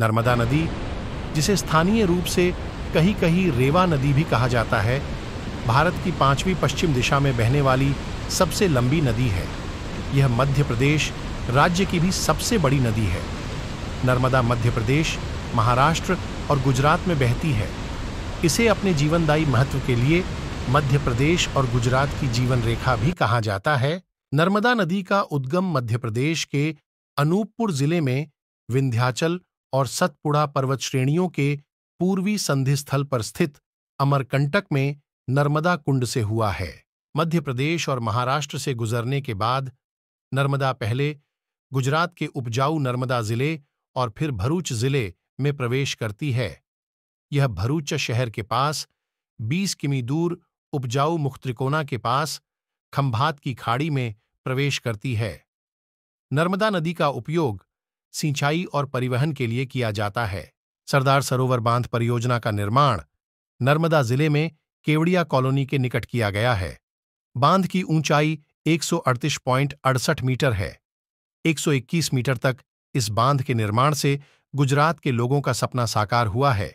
नर्मदा नदी जिसे स्थानीय रूप से कहीं कहीं रेवा नदी भी कहा जाता है भारत की पांचवी पश्चिम दिशा में बहने वाली सबसे लंबी नदी है यह मध्य प्रदेश राज्य की भी सबसे बड़ी नदी है नर्मदा मध्य प्रदेश महाराष्ट्र और गुजरात में बहती है इसे अपने जीवनदायी महत्व के लिए मध्य प्रदेश और गुजरात की जीवन रेखा भी कहा जाता है नर्मदा नदी का उद्गम मध्य प्रदेश के अनूपपुर जिले में विंध्याचल और सतपुड़ा पर्वत श्रेणियों के पूर्वी संधि स्थल पर स्थित अमरकंटक में नर्मदा कुंड से हुआ है मध्य प्रदेश और महाराष्ट्र से गुजरने के बाद नर्मदा पहले गुजरात के उपजाऊ नर्मदा जिले और फिर भरूच जिले में प्रवेश करती है यह भरूच शहर के पास 20 किमी दूर उपजाऊ मुख्त्रिकोना के पास खंभात की खाड़ी में प्रवेश करती है नर्मदा नदी का उपयोग सिंचाई और परिवहन के लिए किया जाता है सरदार सरोवर बांध परियोजना का निर्माण नर्मदा जिले में केवड़िया कॉलोनी के निकट किया गया है बांध की ऊंचाई एक मीटर है 121 मीटर तक इस बांध के निर्माण से गुजरात के लोगों का सपना साकार हुआ है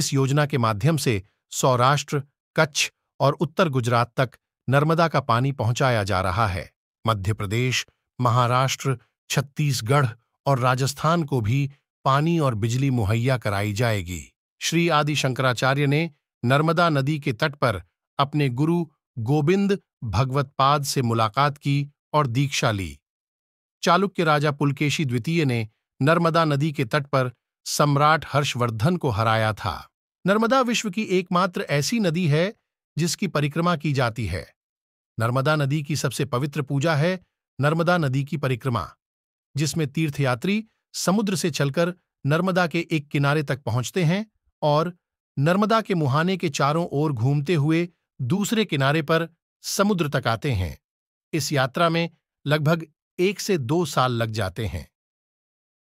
इस योजना के माध्यम से सौराष्ट्र कच्छ और उत्तर गुजरात तक नर्मदा का पानी पहुंचाया जा रहा है मध्य प्रदेश महाराष्ट्र छत्तीसगढ़ और राजस्थान को भी पानी और बिजली मुहैया कराई जाएगी श्री आदि शंकराचार्य ने नर्मदा नदी के तट पर अपने गुरु गोविंद भगवतपाद से मुलाकात की और दीक्षा ली चालुक्य राजा पुलकेशी द्वितीय ने नर्मदा नदी के तट पर सम्राट हर्षवर्धन को हराया था नर्मदा विश्व की एकमात्र ऐसी नदी है जिसकी परिक्रमा की जाती है नर्मदा नदी की सबसे पवित्र पूजा है नर्मदा नदी की परिक्रमा जिसमें तीर्थयात्री समुद्र से चलकर नर्मदा के एक किनारे तक पहुंचते हैं और नर्मदा के मुहाने के चारों ओर घूमते हुए दूसरे किनारे पर समुद्र तक आते हैं इस यात्रा में लगभग एक से दो साल लग जाते हैं